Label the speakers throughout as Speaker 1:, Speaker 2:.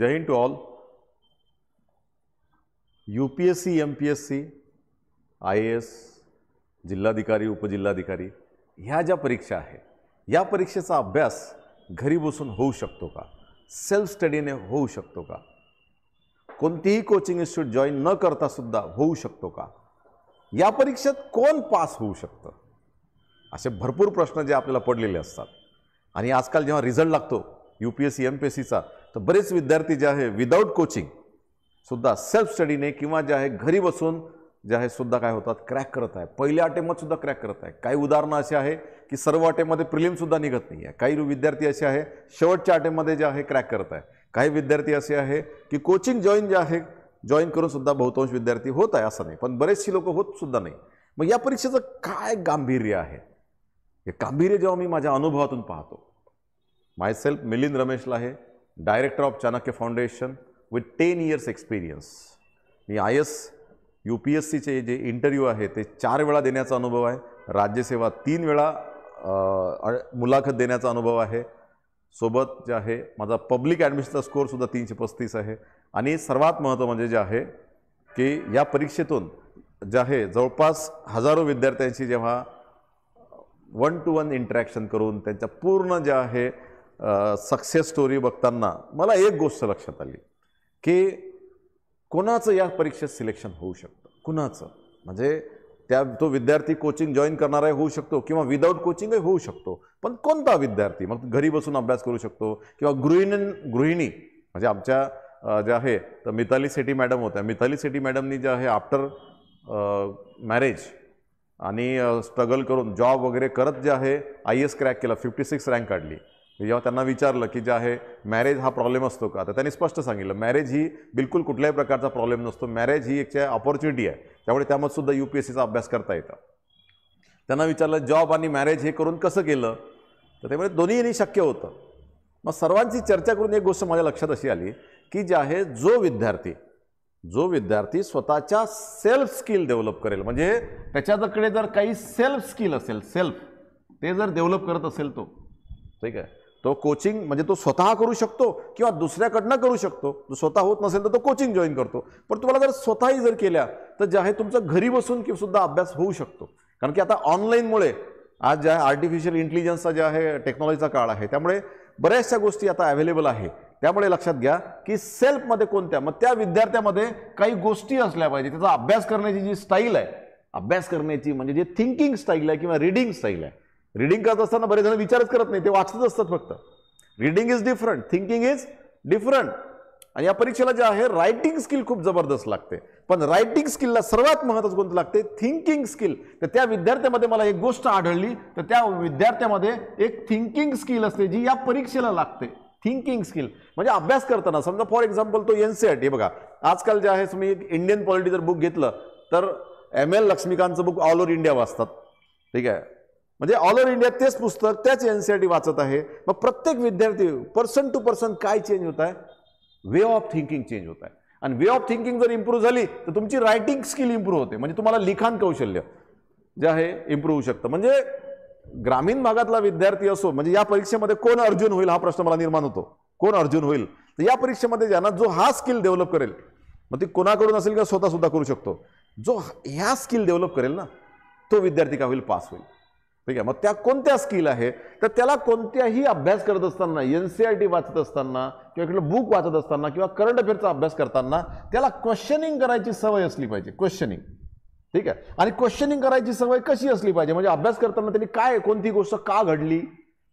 Speaker 1: M P S C I A S जिल्हाधिकारी उपजिल्हाधिकारी ह्या ज्या परीक्षा आहेत या परीक्षेचा अभ्यास घरी बसून होऊ शकतो का सेल्फ स्टडीने होऊ शकतो का कोणतीही कोचिंग इन्स्टिट्यूट जॉईन न करता सुद्धा होऊ शकतो का या परीक्षेत कोण पास होऊ शकतं असे भरपूर प्रश्न जे आपल्याला पडलेले असतात आणि आजकाल जेव्हा रिझल्ट लागतो U P S C M P S सीचा तर बरेच विद्यार्थी जे आहे विदाऊट कोचिंग सुद्धा सेल्फ स्टडीने किंवा जे आहे घरी बसून जे आहे सुद्धा काय होतात क्रॅक करत आहे पहिल्या अटेम्पमध्ये सुद्धा क्रॅक करत आहे काही उदाहरणं असे आहे की सर्व अटेम्पमध्ये प्रिलिमसुद्धा निघत नाही आहे काही विद्यार्थी असे आहे शेवटच्या अटेम्पमध्ये जे आहे क्रॅक करत आहे काही विद्यार्थी असे आहे की कोचिंग जॉईन जे आहे जॉईन करून सुद्धा बहुतांश विद्यार्थी होत आहे असं नाही पण बरेचशी लोक होत सुद्धा नाही मग या परीक्षेचं काय गांभीर्य आहे हे गांभीर्य जेव्हा मी माझ्या अनुभवातून पाहतो माय सेल्फ मिलिंद रमेशला आहे director of Chanakya foundation with ten years experience मी I S U P S सीचे जे इंटरव्ह्यू आहे ते चार वेळा देण्याचा अनुभव आहे राज्यसेवा तीन वेळा मुलाखत देण्याचा अनुभव आहे सोबत जे आहे माझा पब्लिक ॲडमिशनचा स्कोअरसुद्धा तीनशे पस्तीस आहे आणि सर्वात महत्त्व म्हणजे जे आहे की या परीक्षेतून जे आहे जवळपास हजारो विद्यार्थ्यांशी जेव्हा वन टू वन इंटरॅक्शन करून त्यांच्या पूर्ण जे आहे सक्सेस स्टोरी बघताना मला एक गोष्ट लक्षात आली की कोणाचं या परीक्षेत सिलेक्शन होऊ शकतं कुणाचं म्हणजे त्या तो विद्यार्थी कोचिंग जॉईन करणाराही होऊ शकतो किंवा विदाऊट कोचिंगही होऊ शकतो पण कोणता विद्यार्थी मग घरी बसून अभ्यास करू शकतो किंवा गृहिणी गृहिणी म्हणजे आमच्या ज्या आहे तर मिताली सेठी मॅडम होत्या मिताली सेठी मॅडमनी जे आहे आफ्टर मॅरेज आणि स्ट्रगल करून जॉब वगैरे करत जे आहे आय एस क्रॅक केला फिफ्टी सिक्स रँक काढली जेव्हा त्यांना विचारलं की जे आहे मॅरेज हा प्रॉब्लेम असतो का तर त्यांनी स्पष्ट सांगितलं मॅरेज ही बिलकुल कुठल्याही प्रकारचा प्रॉब्लेम नसतो मॅरेज ही एक ऑपॉर्च्युनिटी आहे त्यामुळे त्यामध्ये सुद्धा यू पी एस सीचा अभ्यास करता येतं त्यांना विचारलं जॉब आणि मॅरेज हे करून कसं केलं तर त्यामुळे दोन्ही शक्य होतं मग सर्वांची चर्चा करून एक गोष्ट माझ्या लक्षात अशी आली की जे आहे जो विद्यार्थी जो विद्यार्थी स्वतःच्या सेल्फ स्किल डेव्हलप करेल म्हणजे त्याच्याकडे जर काही सेल्फ स्किल असेल सेल्फ ते जर डेव्हलप करत असेल तो ठीक आहे तो कोचिंग म्हणजे तो स्वतः करू शकतो किंवा दुसऱ्याकडनं करू शकतो तो स्वतः होत नसेल तर तो कोचिंग जॉईन करतो पण तुम्हाला जर स्वतःही जर केल्या तर जे आहे तुमचं घरी बसून की सुद्धा अभ्यास होऊ शकतो कारण की आता ऑनलाईनमुळे आज ज्या आर्टिफिशियल इंटेलिजन्सचा जे आहे टेक्नॉलॉजीचा काळ आहे त्यामुळे बऱ्याचशा गोष्टी आता अवेलेबल आहे त्यामुळे लक्षात घ्या की सेल्फमध्ये कोणत्या मग त्या विद्यार्थ्यामध्ये काही गोष्टी असल्या पाहिजे त्याचा अभ्यास करण्याची जी स्टाईल आहे अभ्यास करण्याची म्हणजे जे थिंकिंग स्टाईल आहे किंवा रीडिंग स्टाईल आहे रिडिंग करत असताना बरेच जण विचारच करत नाही ते वाचतच असतात फक्त reading is different thinking is different आणि या परीक्षेला जे आहे रायटिंग स्किल खूप जबरदस्त लागते पण रायटिंग स्किलला सर्वात महत्त्वाचं कोणतं लागते थिंकिंग स्किल तर त्या विद्यार्थ्यामध्ये मला एक गोष्ट आढळली तर त्या विद्यार्थ्यामध्ये एक थिंकिंग स्किल असते जी या परीक्षेला लागते थिंकिंग स्किल म्हणजे अभ्यास करताना समजा फॉर एक्झाम्पल तो एन सी e बघा आजकाल जे आहे तुम्ही इंडियन पॉलिटी जर बुक घेतलं तर एम एल लक्ष्मीकांतचं बुक ऑल ओव्हर इंडिया वाचतात ठीक आहे म्हणजे ऑल ओव्हर इंडिया तेच पुस्तक त्याच एन सी आर टी वाचत आहे मग प्रत्येक विद्यार्थी पर्सन टू पर्सन काय चेंज होत आहे वे ऑफ थिंकिंग चेंज होत आहे आणि वे ऑफ थिंकिंग जर इम्प्रूव्ह झाली तर तुमची रायटिंग स्किल इम्प्रूव्ह होते म्हणजे तुम्हाला लिखाण कौशल्य जे आहे इम्प्रूव्ह होऊ शकतं म्हणजे ग्रामीण भागातला विद्यार्थी असो म्हणजे या परीक्षेमध्ये कोण अर्जुन होईल हा प्रश्न मला निर्माण होतो कोण अर्जुन होईल तर या परीक्षेमध्ये ज्यांना जो हा स्किल डेव्हलप करेल मग ती कोणाकडून असेल का स्वतःसुद्धा करू शकतो जो ह्या स्किल डेव्हलप करेल ना तो विद्यार्थी का होईल पास होईल ठीक आहे मग त्या कोणत्या स्किल आहे तर त्याला कोणत्याही अभ्यास करत असताना एन सी आर टी वाचत असताना किंवा इकडं बुक वाचत असताना किंवा करंट अफेअरचा अभ्यास करताना त्याला क्वेश्चनिंग करायची सवय असली पाहिजे क्वेश्चनिंग ठीक आहे आणि क्वेश्चनिंग करायची सवय कशी असली पाहिजे म्हणजे अभ्यास करताना त्यांनी काय कोणती गोष्ट का घडली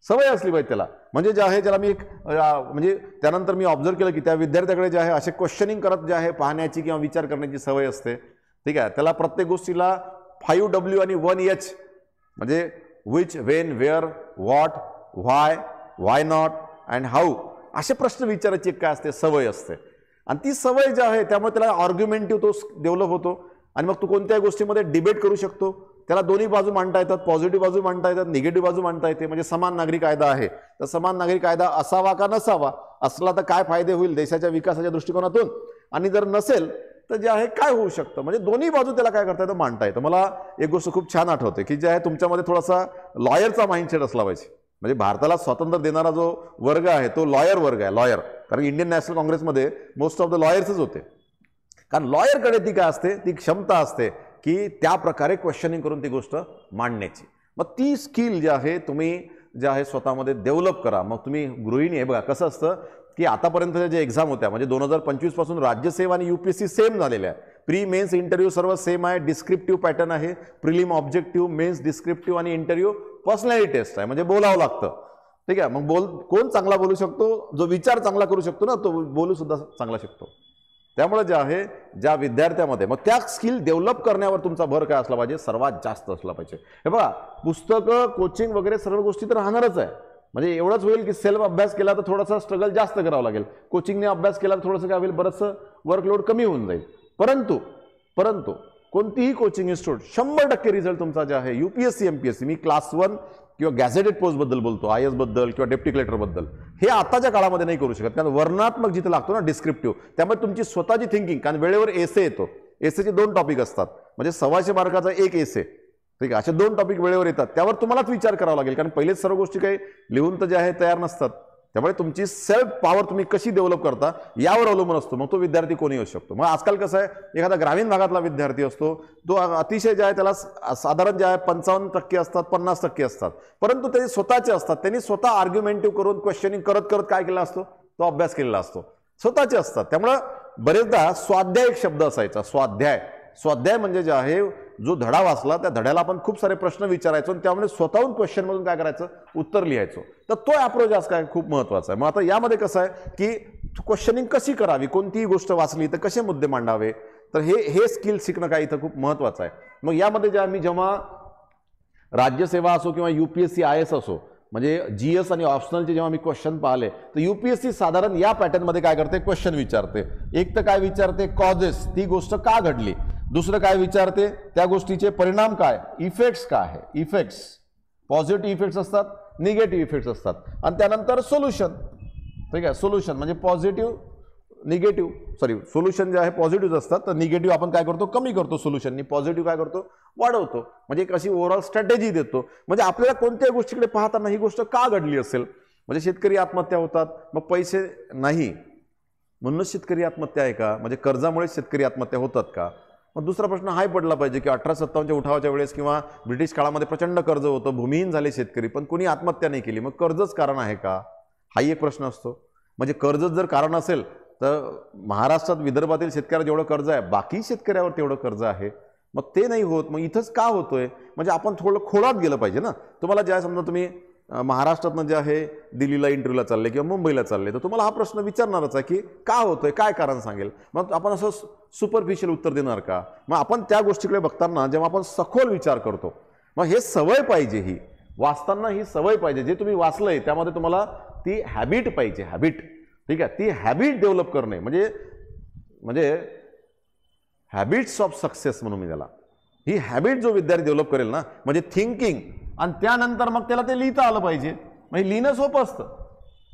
Speaker 1: सवय असली पाहिजे त्याला म्हणजे जे आहे ज्याला मी एक म्हणजे त्यानंतर मी ऑब्झर्व केलं की त्या विद्यार्थ्याकडे जे आहे असे क्वेश्चनिंग करत जे आहे पाहण्याची किंवा विचार करण्याची सवय असते ठीक आहे त्याला प्रत्येक गोष्टीला फाईव्ह डब्ल्यू आणि वन एच म्हणजे which when where what why why not and how असे प्रश्न विचारायची काय असते सवय असते आणि ती सवय जी आहे त्यामुळे त्याला ऑर्ग्युमेंटिव्ह तो डेव्हलप होतो आणि मग तू कोणत्याही गोष्टीमध्ये डिबेट करू शकतो त्याला दोन्ही बाजू मांडता येतात पॉझिटिव्ह बाजू मांडता येतात निगेटिव्ह बाजू मांडता येते म्हणजे समान नागरी कायदा आहे तर समान नागरी कायदा असावा का नसावा असला तर काय फायदे होईल देशाच्या विकासाच्या दृष्टिकोनातून आणि जर नसेल तर जे आहे काय होऊ शकतं म्हणजे दोन्ही बाजू त्याला काय करता येतं मांडता येतं मला एक गोष्ट खूप छान आठवते की जे आहे तुमच्यामध्ये थोडासा लॉयरचा माइंडसेट असला पाहिजे म्हणजे भारताला स्वातंत्र्य देणारा जो वर्ग आहे तो लॉयर वर्ग आहे लॉयर कारण इंडियन नॅशनल काँग्रेसमध्ये मोस्ट ऑफ द लॉयर्सच होते कारण लॉयरकडे ती काय असते ती क्षमता असते की त्या प्रकारे क्वेश्चनिंग करून ती गोष्ट मांडण्याची मग ती स्किल जी आहे तुम्ही जे आहे स्वतःमध्ये डेव्हलप करा मग तुम्ही गृहिणी आहे बघा कसं असतं की आतापर्यंतच्या जे एक्झाम होत्या म्हणजे दोन हजार पंचवीसपासून राज्यसेवा आणि U P S C same झालेल्या आहे प्री मेन्स इंटरव्ह्यू सर्व सेम आहे डिस्क्रिप्टिव्ह पॅटर्न आहे प्रिलिम ऑब्जेक्टिव्ह मेन्स डिस्क्रिप्टिव्ह आणि इंटरव्ह्यू पर्सनॅलिटी टेस्ट आहे म्हणजे बोलावं लागतं ठीक आहे मग बोल कोण चांगला बोलू शकतो जो विचार चांगला करू शकतो ना तो बोलू सुद्धा चांगला शकतो त्यामुळे जे आहे ज्या विद्यार्थ्यामध्ये मग त्या स्किल डेव्हलप करण्यावर तुमचा भर काय असला पाहिजे सर्वात जास्त असला पाहिजे हे बघा पुस्तकं कोचिंग वगैरे सर्व गोष्टी तर राहणारच आहे म्हणजे एवढंच होईल की सेल्फ अभ्यास केला तर थोडासा स्ट्रगल जास्त करावा लागेल कोचिंगने अभ्यास केला तर थोडंसं काय होईल बरंचसं वर्कलोड कमी होऊन जाईल परंतु परंतु कोणतीही कोचिंग इन्स्टिट्यूट शंभर टक्के रिझल्ट तुमचा जे आहे U P S C M P S C मी क्लास वन किंवा गॅझेटेड पोस्टबद्दल बोलतो आय एसबद्दल किंवा डेप्टी कलेक्टरबद्दल हे आताच्या काळामध्ये नाही करू शकत कारण वर्णात्मक जिथं लागतो ना डिस्क्रिप्टिव्ह त्यामुळे तुमची स्वतःची थिंकिंग कारण वेळेवर एसे येतो एसेचे दोन टॉपिक असतात म्हणजे सव्वाशे मार्काचा एक एसे ठीक आहे असे दोन टॉपिक वेळेवर येतात त्यावर तुम्हालाच विचार करावा लागेल कारण पहिलेच सर्व गोष्टी काही लिहून तर जे आहे तयार नसतात त्यामुळे तुमची सेल्फ पॉवर तुम्ही कशी डेव्हलप करता यावर अवलंबून असतो मग तो विद्यार्थी कोणी असू शकतो मग आजकाल कसं आहे एखादा ग्रामीण भागातला विद्यार्थी असतो तो अतिशय जे आहे त्याला साधारण जे आहे पंचावन्न टक्के असतात पन्नास टक्के असतात परंतु ते स्वतःचे असतात त्यांनी स्वतः आर्ग्युमेंटिव्ह करून क्वेश्चनिंग करत करत काय केला असतो तो अभ्यास केलेला असतो स्वतःचे असतात त्यामुळं बरेचदा स्वाध्याय एक शब्द असायचा स्वाध्याय स्वाध्याय म्हणजे जे आहे जो धडा वाचला त्या धड्याला आपण खूप सारे प्रश्न विचारायचो आणि त्यामुळे स्वतःहून क्वेश्चनमधून काय करायचं उत्तर लिहायचो तर तो अप्रोच आज काय खूप महत्त्वाचा आहे मग आता यामध्ये कसं आहे की क्वेश्चनिंग कशी करावी कोणतीही गोष्ट वाचली तर कसे मुद्दे मांडावे तर हे हे स्किल शिकणं काय इथं खूप महत्त्वाचं आहे मग यामध्ये जे आम्ही जेव्हा राज्यसेवा असो किंवा U P S C I S असो म्हणजे जी एस आणि ऑप्शनलचे जेव्हा मी क्वेश्चन पाहिले तर यू पी एस सी साधारण या पॅटर्नमध्ये काय करते क्वेश्चन विचारते एक तर काय विचारते कॉजेस ती गोष्ट का घडली दुसरं काय विचारते त्या गोष्टीचे परिणाम काय इफेक्ट्स काय आहे इफेक्ट्स पॉझिटिव्ह इफेक्ट्स असतात निगेटिव्ह इफेक्ट्स असतात आणि त्यानंतर सोल्युशन ठीक आहे सोल्युशन म्हणजे पॉझिटिव्ह निगेटिव्ह सॉरी सोल्युशन जे आहे पॉझिटिव्ह असतात तर निगेटिव्ह आपण काय करतो कमी करतो सोल्युशननी पॉझिटिव्ह काय करतो वाढवतो म्हणजे एक अशी ओव्हरऑल स्ट्रॅटेजी देतो म्हणजे आपल्याला कोणत्याही गोष्टीकडे पाहताना ही गोष्ट का घडली असेल म्हणजे शेतकरी आत्महत्या होतात मग पैसे नाही म्हणूनच शेतकरी आत्महत्या आहे का म्हणजे कर्जामुळे शेतकरी आत्महत्या होतात का मग दुसरा प्रश्न हाय पडला पाहिजे की अठरा सत्तावन्नच्या उठावाच्या वेळेस किंवा ब्रिटिश काळामध्ये प्रचंड कर्ज होतं भूमिहीन झाले शेतकरी पण कुणी आत्महत्या नाही केली मग कर्जच कारण आहे का हाही एक प्रश्न असतो म्हणजे कर्जच जर कारण असेल तर महाराष्ट्रात विदर्भातील शेतकऱ्याला जेवढं कर्ज आहे बाकी शेतकऱ्यावर तेवढं कर्ज आहे मग ते नाही होत मग इथंच का होतोय म्हणजे आपण थोडं खोळात गेलं पाहिजे ना तुम्हाला ज्या समजा तुम्ही महाराष्ट्रातनं जे आहे दिल्लीला इंटरव्ह्यूला चालले किंवा मुंबईला चालले तर तुम्हाला हा प्रश्न विचारणारच आहे की का होतोय काय कारण सांगेल मग आपण असं सुपरफिशियल उत्तर देणार का मग आपण त्या गोष्टीकडे बघताना जेव्हा आपण सखोल विचार करतो मग हे सवय पाहिजे ही वाचताना ही सवय पाहिजे जे तुम्ही वाचलंय त्यामध्ये तुम्हाला ती हॅबिट पाहिजे हॅबिट ठीक आहे ती हॅबिट डेव्हलप करणे म्हणजे म्हणजे हॅबिट्स ऑफ सक्सेस म्हणून मी त्याला ही हॅबिट जो विद्यार्थी डेव्हलप करेल ना म्हणजे थिंकिंग आणि त्यानंतर मग त्याला ते लिहिता आलं पाहिजे म्हणजे लिहिणं सोपं असतं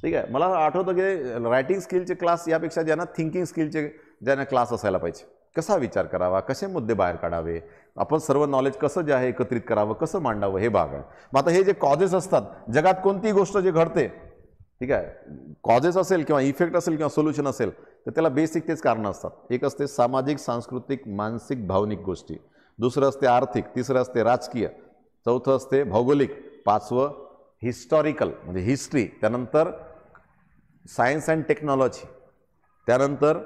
Speaker 1: ठीक आहे मला आठवतं की रायटिंग स्किलचे क्लास यापेक्षा ज्यांना थिंकिंग स्किलचे ज्याने क्लास असायला पाहिजे कसा विचार करावा कसे मुद्दे बाहेर काढावे आपण सर्व नॉलेज कसं जे आहे एकत्रित करावं कसं मांडावं हे भाग आहे मग आता हे जे कॉजेस असतात जगात कोणतीही गोष्ट जे घडते ठीक आहे कॉजेस असेल किंवा इफेक्ट असेल किंवा सोल्युशन असेल तर त्याला बेसिक तेच कारणं असतात एक असते सामाजिक सांस्कृतिक मानसिक भावनिक गोष्टी दुसरं असते आर्थिक तिसरं असते राजकीय चौथं असते भौगोलिक पाचवं हिस्टॉरिकल म्हणजे हिस्ट्री त्यानंतर सायन्स अँड टेक्नॉलॉजी त्यानंतर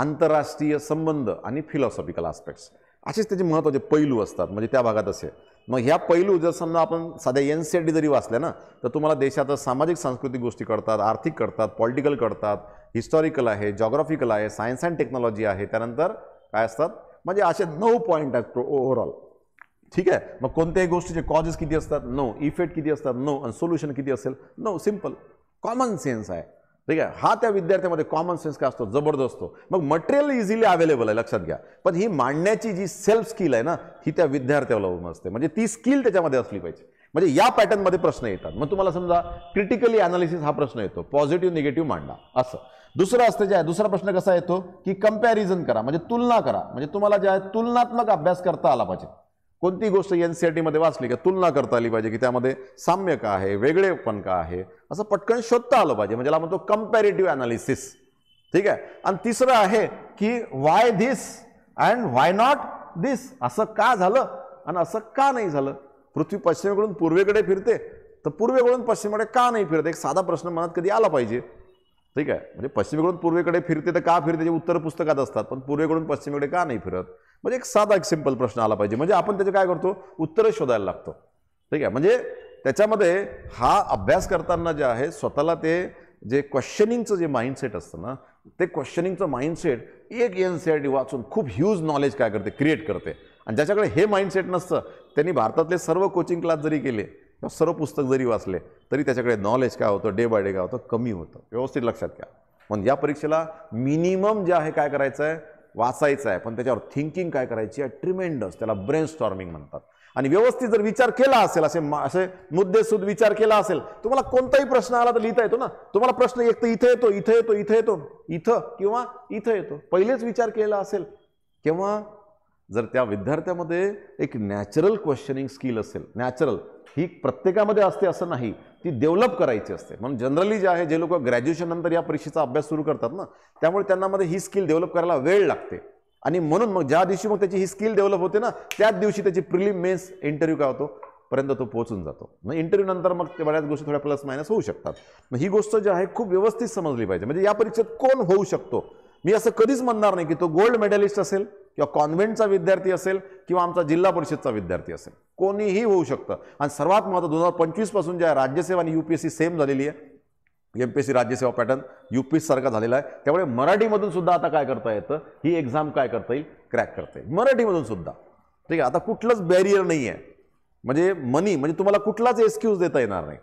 Speaker 1: आंतरराष्ट्रीय संबंध आणि फिलॉसॉफिकल आस्पेक्ट्स असेच त्याचे महत्त्वाचे पैलू असतात म्हणजे त्या भागात असे मग ह्या पैलू जर समजा आपण साध्या एन सी डी जरी वाचल्या ना तर तुम्हाला देशात सामाजिक सांस्कृतिक गोष्टी करतात आर्थिक करतात पॉलिटिकल करतात हिस्टॉरिकल आहे जॉग्राफिकल आहे सायन्स अँड टेक्नॉलॉजी आहे त्यानंतर काय असतात म्हणजे असे नऊ पॉईंट आहेत ओव्हरऑल ठीक आहे मग कोणत्याही गोष्टीचे कॉजेस किती असतात नो इफेक्ट किती असतात नो आणि सोल्युशन किती असेल नो सिम्पल कॉमन सेन्स आहे ठीक आहे हा त्या विद्यार्थ्यामध्ये कॉमन सेन्स काय असतो जबरदस्त असतो मग मटेरियल इझिली अवेलेबल आहे लक्षात घ्या पण ही मांडण्याची जी सेल्फ स्किल आहे ना ही त्या विद्यार्थ्याला असते म्हणजे ती स्किल त्याच्यामध्ये असली पाहिजे म्हणजे या पॅटर्नमध्ये प्रश्न येतात मग तुम्हाला समजा क्रिटिकली अनालिसिस हा प्रश्न येतो पॉझिटिव्ह निगेटिव्ह मांडा असं दुसरं असतं जे आहे दुसरा प्रश्न कसा येतो की कम्पॅरिझन करा म्हणजे तुलना करा म्हणजे तुम्हाला जे आहे तुलनात्मक अभ्यास करता आला पाहिजे कोणती गोष्ट एन सी आर e टीमध्ये वाचली का तुलना करता आली पाहिजे की त्यामध्ये साम्य का आहे वेगळेपण का आहे असं पटकन शोधता आलं पाहिजे म्हणजे म्हणतो कम्पॅरेटिव्ह अनालिसिस ठीक आहे आणि तिसरं आहे की why this and why not this असं का झालं आणि असं का नाही झालं पृथ्वी पश्चिमेकडून पूर्वेकडे फिरते तर पूर्वेकडून पश्चिमेकडे का नाही फिरते एक साधा प्रश्न मनात कधी आला पाहिजे ठीक आहे म्हणजे पश्चिमेकडून पूर्वेकडे फिरते तर का फिरते जे उत्तर पुस्तकात असतात पण पूर्वेकडून पश्चिमेकडे का नाही फिरत म्हणजे एक साधा एक सिंपल प्रश्न आला पाहिजे म्हणजे आपण त्याचे काय करतो उत्तर शोधायला लागतो ठीक आहे म्हणजे त्याच्यामध्ये हा अभ्यास करताना जे आहे स्वतःला ते जे क्वेश्चनिंगचं जे माइंडसेट असतं ना ते क्वेश्चनिंगचं माइंडसेट एक एन सी आर टी वाचून खूप ह्यूज नॉलेज काय करते क्रिएट करते आणि ज्याच्याकडे हे माइंडसेट नसतं त्यांनी भारतातले सर्व कोचिंग क्लास जरी केले किंवा सर्व पुस्तक जरी वाचले तरी त्याच्याकडे नॉलेज काय होतं डे बाय डे काय होतं कमी होतं व्यवस्थित लक्षात घ्या म्हणून या परीक्षेला मिनिमम जे आहे काय करायचं आहे वाचायचं आहे पण त्याच्यावर थिंकिंग काय करायची आहे ट्रिमेंडस त्याला ब्रेन स्टॉर्मिंग म्हणतात आणि व्यवस्थित जर विचार केला असेल असे असे मुद्देसूद विचार केला असेल तुम्हाला कोणताही प्रश्न आला तर लिहिता येतो ना तुम्हाला प्रश्न एक तर इथं येतो इथं येतो इथं येतो इथं किंवा इथं येतो पहिलेच विचार केला असेल किंवा जर त्या विद्यार्थ्यामध्ये एक नॅचरल क्वेश्चनिंग स्किल असेल नॅचरल ही प्रत्येकामध्ये असते असं नाही ती डेव्हलप करायची असते म्हणून जनरली जे आहे जे लोक ग्रॅज्युएशन नंतर या परीक्षेचा अभ्यास सुरू करतात ना त्यामुळे त्यांना मध्ये ही स्किल डेव्हलप करायला वेळ लागते आणि म्हणून मग ज्या दिवशी मग त्याची ही स्किल डेव्हलप होते ना त्याच दिवशी त्याची प्रिलिम मेन्स इंटरव्ह्यू काय होतो पर्यंत तो पोहोचून जातो मग इंटरव्ह्यू नंतर मग ते बऱ्याच गोष्टी थोड्या प्लस मायनस होऊ शकतात मग ही गोष्ट जी आहे खूप व्यवस्थित समजली पाहिजे म्हणजे या परीक्षेत कोण होऊ शकतो मी असं कधीच म्हणणार नाही की तो गोल्ड मेडलिस्ट असेल किंवा कॉन्व्हेंटचा विद्यार्थी असेल किंवा आमचा जिल्हा परिषदचा विद्यार्थी असेल कोणीही होऊ शकतं आणि सर्वात महत्त्व दोन हजार पंचवीसपासून ज्या राज्यसेवा आणि U P S C same झालेली आहे एम पी एस सी राज्यसेवा पॅटर्न यू पी एस सारखा झालेला आहे त्यामुळे मराठीमधून सुद्धा आता काय करता येतं ही एक्झाम काय करता येईल क्रॅक करता येईल मराठीमधून सुद्धा ठीक आहे आता कुठलंच बॅरियर नाही आहे म्हणजे मनी म्हणजे तुम्हाला कुठलाच एक्सक्यूज देता येणार नाही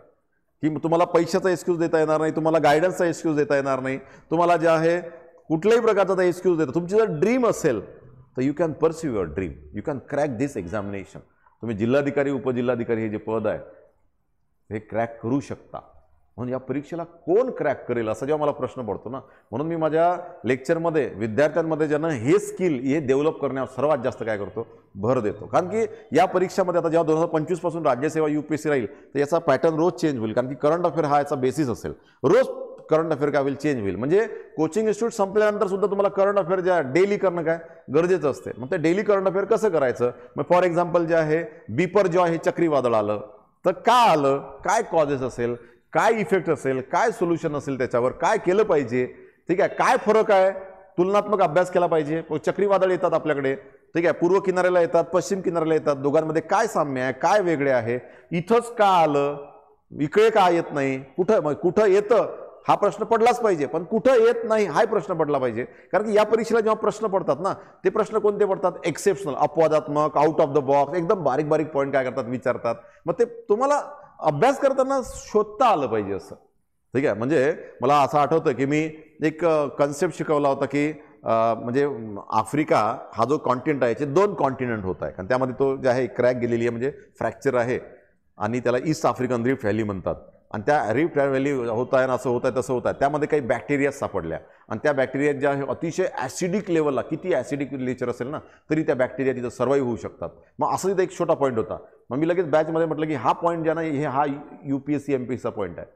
Speaker 1: की तुम्हाला पैशाचा एक्सक्यूज देता येणार नाही तुम्हाला गायडन्सचा एक्सक्यूज देता येणार नाही तुम्हाला जे आहे कुठल्याही प्रकारचा एक्सक्यूज देता तुमची जर ड्रीम असेल तर you can pursue your dream you can crack this examination तुम्ही जिल्हाधिकारी उपजिल्हाधिकारी हे जे पद आहे हे क्रॅक करू शकता म्हणून या परीक्षेला कोण क्रॅक करेल असा जेव्हा मला प्रश्न पडतो ना म्हणून मी माझ्या लेक्चरमध्ये विद्यार्थ्यांमध्ये ज्यांना हे स्किल हे डेव्हलप करण्यावर सर्वात जास्त काय करतो भर देतो कारण की या परीक्षामध्ये आता जेव्हा दोन हजार पंचवीसपासून राज्यसेवा यू पी एस सी राहील तर याचा पॅटर्न रोज चेंज होईल कारण की करंट अफेअर हा याचा बेसिस असेल रोज करंट अफेअर काय होईल चेंज होईल म्हणजे कोचिंग इन्स्टिट्यूट संपल्यानंतर सुद्धा तुम्हाला करंट अफेअर ज्या डेली करणं काय गरजेचं असते मग ते डेली करंट अफेअर कसं करायचं मग फॉर एक्झाम्पल जे आहे बीपर जो हे चक्रीवादळ आलं तर का आलं काय कॉजेस असेल काय इफेक्ट असेल काय सोल्युशन असेल त्याच्यावर काय केलं पाहिजे ठीक आहे काय फरक आहे तुलनात्मक अभ्यास केला पाहिजे चक्रीवादळ येतात आपल्याकडे ठीक आहे पूर्व किनाऱ्याला येतात पश्चिम किनाऱ्याला येतात दोघांमध्ये काय साम्य आहे काय वेगळे आहे इथंच का आलं इकडे का येत नाही कुठं मग कुठं येतं हा प्रश्न पडलाच पाहिजे पण कुठं येत नाही हा प्रश्न पडला पाहिजे कारण की या परीक्षेला जेव्हा प्रश्न पडतात ना ते प्रश्न कोणते पडतात एक्सेप्शनल अपवादात्मक आउट ऑफ द बॉक्स एकदम बारीक बारीक पॉईंट काय करतात विचारतात मग ते तुम्हाला अभ्यास करताना शोधता आलं पाहिजे असं ठीक आहे म्हणजे मला असं आठवतं की मी एक कन्सेप्ट शिकवला होता की म्हणजे आफ्रिका हा जो कॉन्टिनेंट आहे याचे दोन कॉन्टिनेंट होत आहे कारण त्यामध्ये तो जे आहे क्रॅक गेलेली आहे म्हणजे फ्रॅक्चर आहे आणि त्याला ईस्ट आफ्रिकन रिफ व्हॅली म्हणतात आणि त्या रिफ्ट व्हॅली होत आहे ना असं होत आहे तसं होत आहे त्यामध्ये काही बॅक्टेरिया सापडल्या आणि त्या बॅक्टेरिया ज्या अतिशय ॲसिडिक लेवलला किती ॲसिडिक नेचर असेल ना तरी त्या बॅक्टेरिया तिथं सर्वाईव्ह होऊ शकतात मग असं तिथं एक छोटा पॉईंट होता मग मी लगेच बॅचमध्ये म्हटलं की हा पॉईंट ज्या नाही हे हा U P S C M P सीचा पॉईंट आहे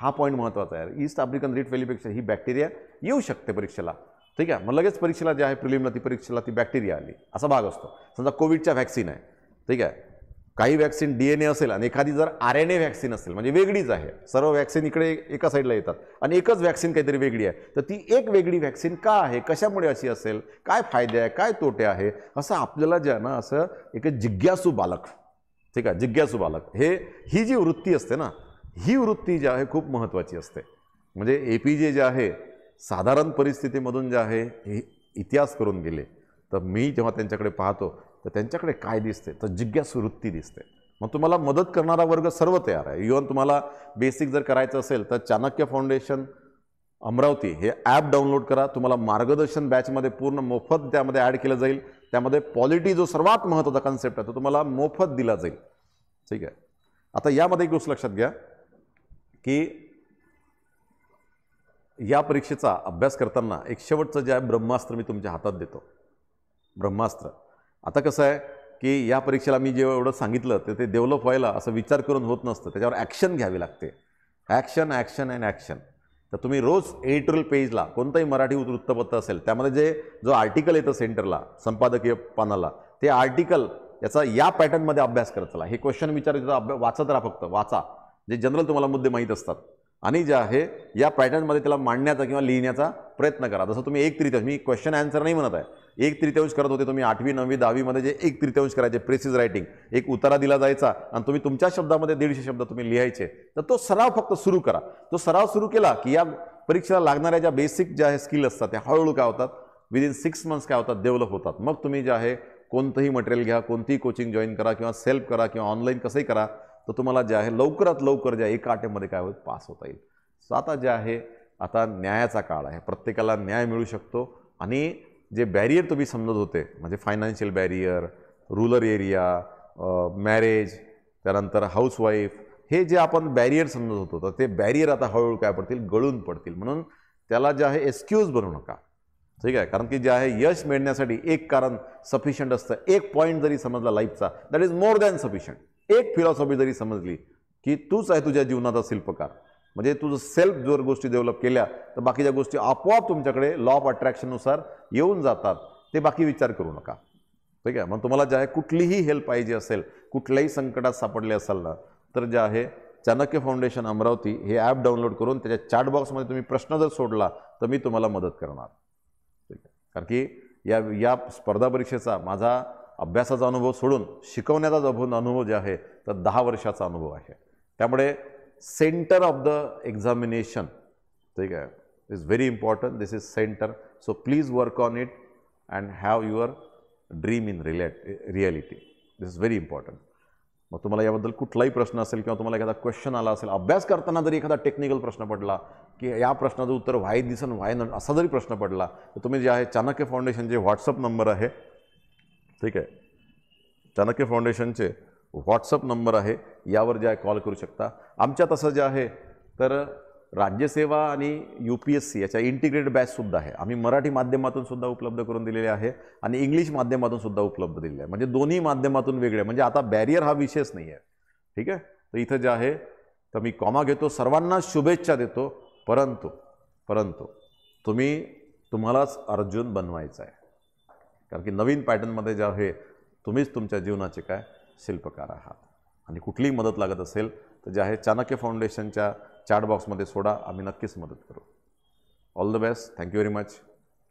Speaker 1: हा पॉईंट महत्त्वाचा आहे ईस्ट आफ्रिकन रिट व्हॅलीपेक्षा ही बॅक्टेरिया येऊ शकते परीक्षेला ठीक आहे मग लगेच परीक्षेला जे आहे प्रिलिमला ती परीक्षेला ती बॅक्टेरिया आली असा भाग असतो समजा कोविडच्या व्हॅक्सिन आहे ठीक आहे काही वॅक्सिन डी एन ए असेल आणि एखादी जर आर एन ए वॅक्सिन असेल म्हणजे वेगळीच आहे सर्व वॅक्सिन इकडे एका साईडला येतात आणि एकच वॅक्सिन काहीतरी वेगळी आहे तर ती एक वेगळी वॅक्सिन का आहे कशामुळे अशी असेल काय फायदे आहे काय तोटे आहे असं आपल्याला जे आहे ना असं एक जिज्ञासू बालक ठीक आहे जिज्ञासू बालक हे ही जी वृत्ती असते ना ही वृत्ती जी आहे खूप महत्त्वाची असते म्हणजे ए पी जे जे आहे साधारण परिस्थितीमधून जे आहे हे इतिहास करून गेले तर मी जेव्हा त्यांच्याकडे पाहतो तर त्यांच्याकडे काय दिसते तर जिज्ञासू वृत्ती दिसते मग तुम्हाला मदत करणारा वर्ग सर्व तयार आहे इवन तुम्हाला बेसिक जर करायचं असेल तर चाणक्य फाउंडेशन अमरावती हे ॲप डाउनलोड करा तुम्हाला मार्गदर्शन बॅचमध्ये पूर्ण मोफत त्यामध्ये ॲड केलं जाईल त्यामध्ये पॉलिटी जो सर्वात महत्त्वाचा कन्सेप्ट आहे तो तुम्हाला मोफत दिला जाईल ठीक आहे आता यामध्ये एक गोष्ट लक्षात घ्या की या परीक्षेचा अभ्यास करताना एक शेवटचं जे आहे ब्रह्मास्त्र मी तुमच्या हातात देतो ब्रह्मास्त्र आता कसं आहे की या परीक्षेला मी जेव्हा एवढं सांगितलं तर ते डेव्हलप व्हायला असं विचार करून होत नसतं त्याच्यावर ॲक्शन घ्यावी लागते ॲक्शन ॲक्शन अँड ॲक्शन तर तुम्ही रोज एडिटोरियल पेजला कोणताही मराठी वृत्तपत्र असेल त्यामध्ये जे जो आर्टिकल येतं सेंटरला संपादकीय पानाला ते आर्टिकल याचा या पॅटर्नमध्ये अभ्यास करत चला हे क्वेश्चन विचारायचं अभ्या वाचत राहा फक्त वाचा जे जनरल तुम्हाला मुद्दे माहीत असतात आणि जे आहे या पॅटर्नमध्ये त्याला मांडण्याचा किंवा लिहिण्याचा प्रयत्न करा जसं तुम्ही एक तरी मी क्वेश्चन आन्सर नाही म्हणत आहे एक तृतीयांश करत होते तुम्ही आठवी नववी दहावीमध्ये जे एक तृतीयांश करायचे प्रेसिज रायटिंग एक उतारा दिला जायचा आणि तुम्ही तुमच्या शब्दामध्ये दीडशे शब्द तुम्ही लिहायचे तर तो सराव फक्त सुरू करा तो सराव सुरू केला की या परीक्षेला लागणाऱ्या ज्या बेसिक ज्या स्किल असतात त्या हळूहळू काय होतात विदिन सिक्स मंथ्स काय होतात डेव्हलप होतात मग तुम्ही जे आहे कोणतंही मटेरियल घ्या कोणतीही कोचिंग जॉईन करा किंवा सेल्फ करा किंवा ऑनलाईन कसंही करा तर तुम्हाला जे आहे लवकरात लवकर ज्या एका आठेमध्ये काय होईल पास होता येईल सो आता जे आहे आता न्यायाचा काळ आहे प्रत्येकाला न्याय मिळू शकतो आणि जे बॅरियर तुम्ही समजत होते म्हणजे financial barrier rural area marriage त्यानंतर हाऊसवाईफ हे जे आपण बॅरियर समजत होतो तर ते बॅरियर आता हळूहळू काय पडतील गळून पडतील म्हणून त्याला जे आहे एक्सक्यूज बनवू नका ठीक आहे कारण की जे आहे यश मिळण्यासाठी एक कारण सफिशियंट असतं एक पॉईंट जरी समजला लाईफचा that is more than sufficient एक फिलॉसॉफी जरी समजली की तूच आहे तुझ्या जीवनाचा शिल्पकार म्हणजे तुझं सेल्फ जर गोष्टी डेव्हलप केल्या तर बाकीच्या गोष्टी आपोआप तुमच्याकडे लॉ ऑफ अट्रॅक्शननुसार येऊन जातात ते बाकी विचार करू नका ठीक आहे मग तुम्हाला जे आहे कुठलीही हेल्प पाहिजे असेल कुठल्याही संकटात सापडले असाल ना तर जे आहे चाणक्य फाउंडेशन अमरावती हे ॲप डाउनलोड करून त्याच्या चॅटबॉक्समध्ये तुम्ही प्रश्न जर सोडला तर मी तुम्हाला मदत करणार ठीक आहे कारण की या या स्पर्धा परीक्षेचा माझा अभ्यासाचा अनुभव सोडून शिकवण्याचा अनुभव जे आहे तर दहा वर्षाचा अनुभव आहे त्यामुळे center of the examination. Is very important this is centre so please work on it it have your dream in relate reality this is very important मग तुम्हाला याबद्दल कुठलाही प्रश्न असेल किंवा तुम्हाला एखादा क्वेश्चन आला असेल अभ्यास करताना जरी एखादा टेक्निकल प्रश्न पडला की या प्रश्नाचं उत्तर व्हाय दिसन व्हाय न असा जरी प्रश्न पडला तर तुम्ही जे आहे चाणक्य फाउंडेशनचे व्हॉट्सअप नंबर आहे ठीक आहे चाणक्य फाउंडेशनचे व्हॉट्सअप नंबर आहे यावर जे आहे कॉल करू शकता आमच्या तसं जे आहे तर राज्यसेवा आणि यू पी एस सी याच्या इंटिग्रेटेड बॅचसुद्धा आहे आम्ही मराठी माध्यमातून सुद्धा उपलब्ध करून दिलेले आहे आणि इंग्लिश माध्यमातून सुद्धा उपलब्ध दिलेले आहे म्हणजे दोन्ही माध्यमातून वेगळे म्हणजे आता बॅरियर हा विषयच नाही आहे ठीक आहे तर इथं जे आहे तर मी कॉमा घेतो सर्वांना शुभेच्छा देतो परंतु परंतु तुम्ही तुम्हालाच अर्जुन बनवायचं आहे कारण की नवीन पॅटर्नमध्ये जे आहे तुम्हीच तुमच्या जीवनाचे काय शिल्पकार आहात आणि कुठलीही मदत लागत असेल तर जे आहे चाणक्य फाउंडेशनच्या चॅट बॉक्समध्ये सोडा आम्ही नक्कीच मदत करू all the best thank you very much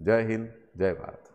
Speaker 1: जय हिंद जय भारत